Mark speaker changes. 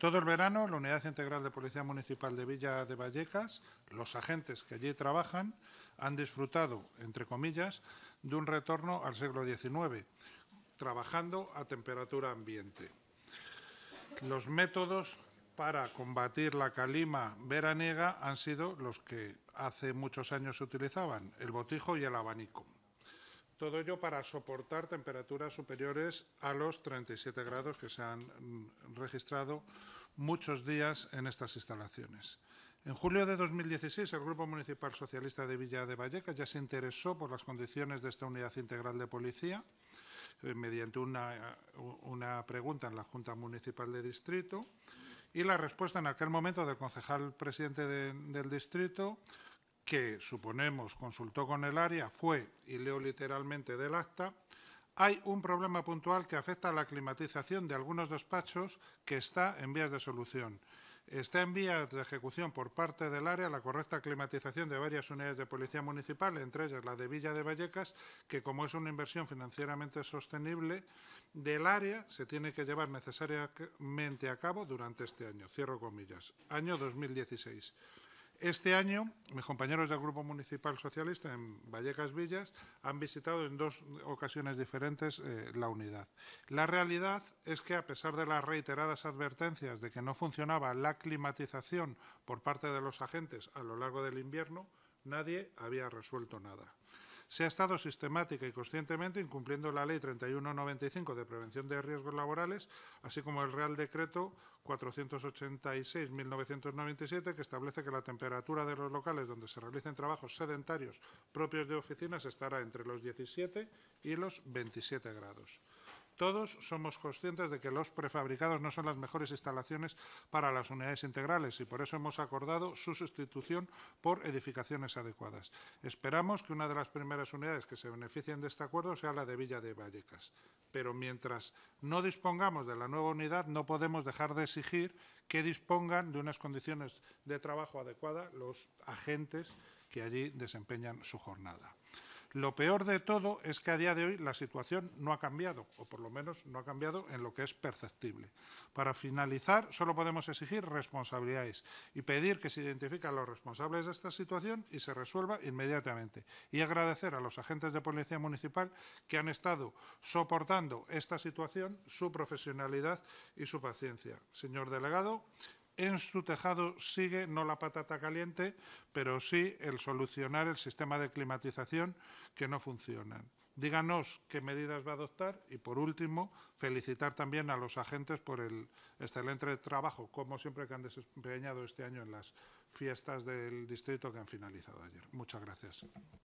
Speaker 1: Todo el verano, la Unidad Integral de Policía Municipal de Villa de Vallecas, los agentes que allí trabajan, han disfrutado, entre comillas, de un retorno al siglo XIX, trabajando a temperatura ambiente. Los métodos para combatir la calima veraniega han sido los que hace muchos años se utilizaban, el botijo y el abanico. Todo ello para soportar temperaturas superiores a los 37 grados que se han registrado muchos días en estas instalaciones. En julio de 2016, el Grupo Municipal Socialista de Villa de Vallecas ya se interesó por las condiciones de esta unidad integral de policía eh, mediante eh, una, pregunta en la Junta Municipal de Distrito y la respuesta en aquel momento del concejal presidente del distrito, que suponemos consultó con el área, fue, y leo literalmente del acta, hay un problema puntual que afecta a la climatización de algunos despachos que está en vías de solución. Está en vías de ejecución por parte del área la correcta climatización de varias unidades de policía municipal, entre ellas la de Villa de Vallecas, que como es una inversión financieramente sostenible del área, se tiene que llevar necesariamente a cabo durante este año. Cierro comillas. Año 2016. Este año, mis compañeros del Grupo Municipal Socialista en Vallecas Villas han visitado en dos ocasiones diferentes eh, la unidad. La realidad es que, a pesar de las reiteradas advertencias de que no funcionaba la climatización por parte de los agentes a lo largo del invierno, nadie había resuelto nada se ha estado sistemática y conscientemente incumpliendo la Ley 3195 de Prevención de Riesgos Laborales, así como el Real Decreto 486-1997, que establece que la temperatura de los locales donde se realicen trabajos sedentarios propios de oficinas estará entre los 17 y los 27 grados. Todos somos conscientes de que los prefabricados no son las mejores instalaciones para las unidades integrales y por eso hemos acordado su sustitución por edificaciones adecuadas. Esperamos que una de las primeras unidades que se beneficien de este acuerdo sea la de Villa de Vallecas. Pero mientras no dispongamos de la nueva unidad, no podemos dejar de exigir que dispongan de unas condiciones de trabajo adecuadas los agentes que allí desempeñan su jornada. Lo peor de todo es que a día de hoy la situación no ha cambiado, o por lo menos no ha cambiado en lo que es perceptible. Para finalizar, solo podemos exigir responsabilidades y pedir que se identifiquen los responsables de esta situación y se resuelva inmediatamente. Y agradecer a los agentes de Policía Municipal que han estado soportando esta situación, su profesionalidad y su paciencia. Señor delegado, en su tejado sigue no la patata caliente, pero sí el solucionar el sistema de climatización que no funciona. Díganos qué medidas va a adoptar y, por último, felicitar también a los agentes por el excelente trabajo, como siempre que han desempeñado este año en las fiestas del distrito que han finalizado ayer. Muchas gracias.